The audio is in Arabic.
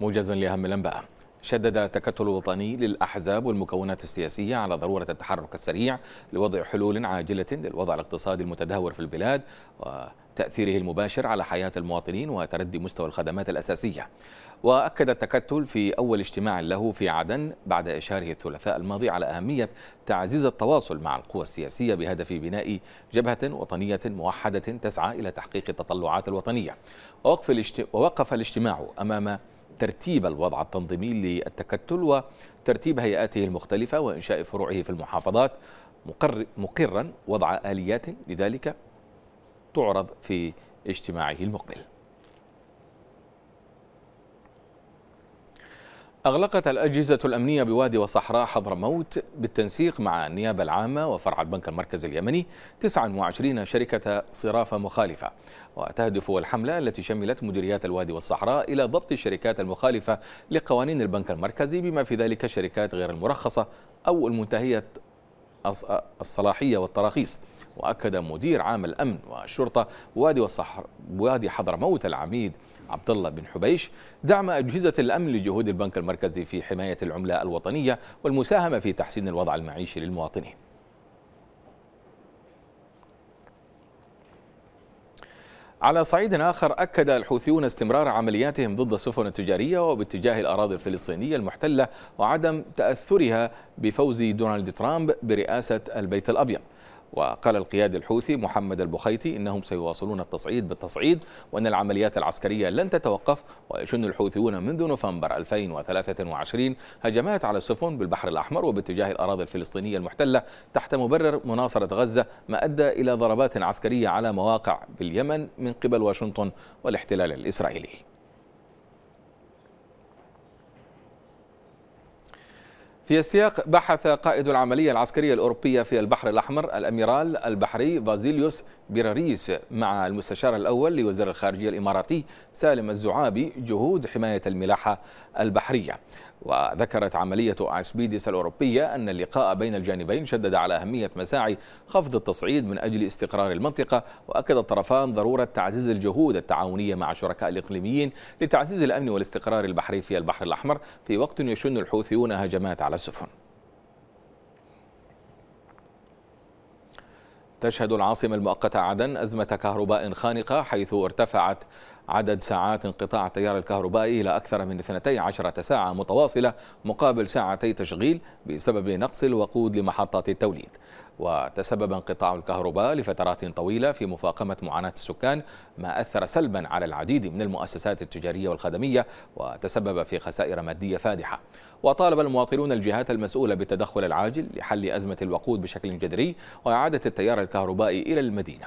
موجز لأهم الأنباء شدد التكتل الوطني للأحزاب والمكونات السياسية على ضرورة التحرك السريع لوضع حلول عاجلة للوضع الاقتصادي المتدهور في البلاد وتأثيره المباشر على حياة المواطنين وتردي مستوى الخدمات الأساسية وأكد التكتل في أول اجتماع له في عدن بعد إشهاره الثلاثاء الماضي على أهمية تعزيز التواصل مع القوى السياسية بهدف بناء جبهة وطنية موحدة تسعى إلى تحقيق التطلعات الوطنية ووقف الاجتماع أمام ترتيب الوضع التنظيمي للتكتل وترتيب هيئاته المختلفة وإنشاء فروعه في المحافظات مقر مقرا وضع آليات لذلك تعرض في اجتماعه المقبل أغلقت الأجهزة الأمنية بوادي وصحراء حضرموت بالتنسيق مع النيابة العامة وفرع البنك المركزي اليمني 29 شركة صرافة مخالفة وتهدف الحملة التي شملت مديريات الوادي والصحراء إلى ضبط الشركات المخالفة لقوانين البنك المركزي بما في ذلك شركات غير المرخصة أو المنتهية الصلاحية والتراخيص واكد مدير عام الامن والشرطه وادي وصحر وادي حضرموت العميد عبد الله بن حبيش دعم اجهزه الامن لجهود البنك المركزي في حمايه العمله الوطنيه والمساهمه في تحسين الوضع المعيشي للمواطنين على صعيد آخر أكد الحوثيون استمرار عملياتهم ضد السفن التجارية وباتجاه الأراضي الفلسطينية المحتلة وعدم تأثرها بفوز دونالد ترامب برئاسة البيت الأبيض وقال القياد الحوثي محمد البخيتي إنهم سيواصلون التصعيد بالتصعيد وأن العمليات العسكرية لن تتوقف ويشن الحوثيون منذ نوفمبر 2023 هجمات على السفن بالبحر الأحمر وباتجاه الأراضي الفلسطينية المحتلة تحت مبرر مناصرة غزة ما أدى إلى ضربات عسكرية على مواقع باليمن من قبل واشنطن والاحتلال الإسرائيلي في السياق بحث قائد العملية العسكرية الأوروبية في البحر الأحمر الأميرال البحري فازيليوس بيراريس مع المستشار الأول لوزير الخارجية الإماراتي سالم الزعابي جهود حماية الملاحة البحرية وذكرت عملية أسبيدس الأوروبية أن اللقاء بين الجانبين شدد على أهمية مساعي خفض التصعيد من أجل استقرار المنطقة وأكد الطرفان ضرورة تعزيز الجهود التعاونية مع الشركاء الإقليميين لتعزيز الأمن والاستقرار البحري في البحر الأحمر في وقت يشن الحوثيون هجمات على السفن تشهد العاصمة المؤقتة عدن أزمة كهرباء خانقة حيث ارتفعت عدد ساعات انقطاع التيار الكهربائي إلى أكثر من 12 ساعة متواصلة مقابل ساعتي تشغيل بسبب نقص الوقود لمحطات التوليد وتسبب انقطاع الكهرباء لفترات طويلة في مفاقمة معاناة السكان ما أثر سلبا على العديد من المؤسسات التجارية والخدمية وتسبب في خسائر مادية فادحة وطالب المواطنون الجهات المسؤولة بالتدخل العاجل لحل أزمة الوقود بشكل جذري وإعادة التيار الكهربائي إلى المدينة